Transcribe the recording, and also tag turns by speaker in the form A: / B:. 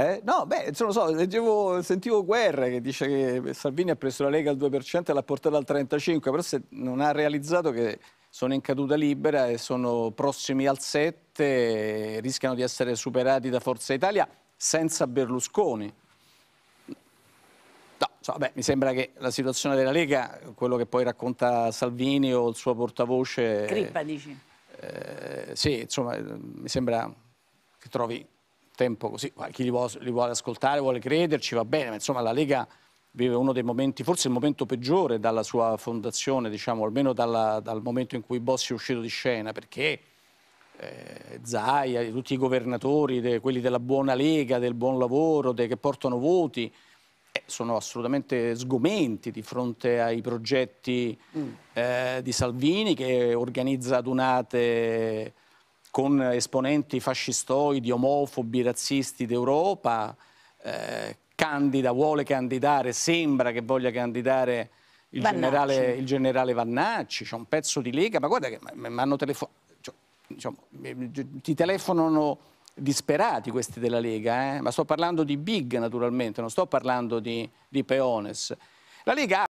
A: Eh, no, beh, non lo so, leggevo, sentivo Guerra che dice che Salvini ha preso la Lega al 2% e l'ha portata al 35%, però se non ha realizzato che sono in caduta libera e sono prossimi al 7%, rischiano di essere superati da Forza Italia senza Berlusconi. No, so, beh, mi sembra che la situazione della Lega, quello che poi racconta Salvini o il suo portavoce... Crippa, dici? Eh, sì, insomma, mi sembra che trovi tempo così, chi li vuole, li vuole ascoltare, vuole crederci, va bene, ma insomma la Lega vive uno dei momenti, forse il momento peggiore dalla sua fondazione, diciamo, almeno dalla, dal momento in cui Bossi è uscito di scena, perché eh, Zaia, eh, tutti i governatori, de, quelli della buona Lega, del buon lavoro, de, che portano voti, eh, sono assolutamente sgomenti di fronte ai progetti mm. eh, di Salvini che organizza adunate con esponenti fascistoidi, omofobi, razzisti d'Europa, eh, candida, vuole candidare, sembra che voglia candidare il, generale, il generale, Vannacci, c'è un pezzo di Lega, ma guarda che cioè, mi hanno telefonato, cioè, diciamo, ti telefonano disperati questi della Lega, eh? ma sto parlando di Big naturalmente, non sto parlando di, di Peones. La Lega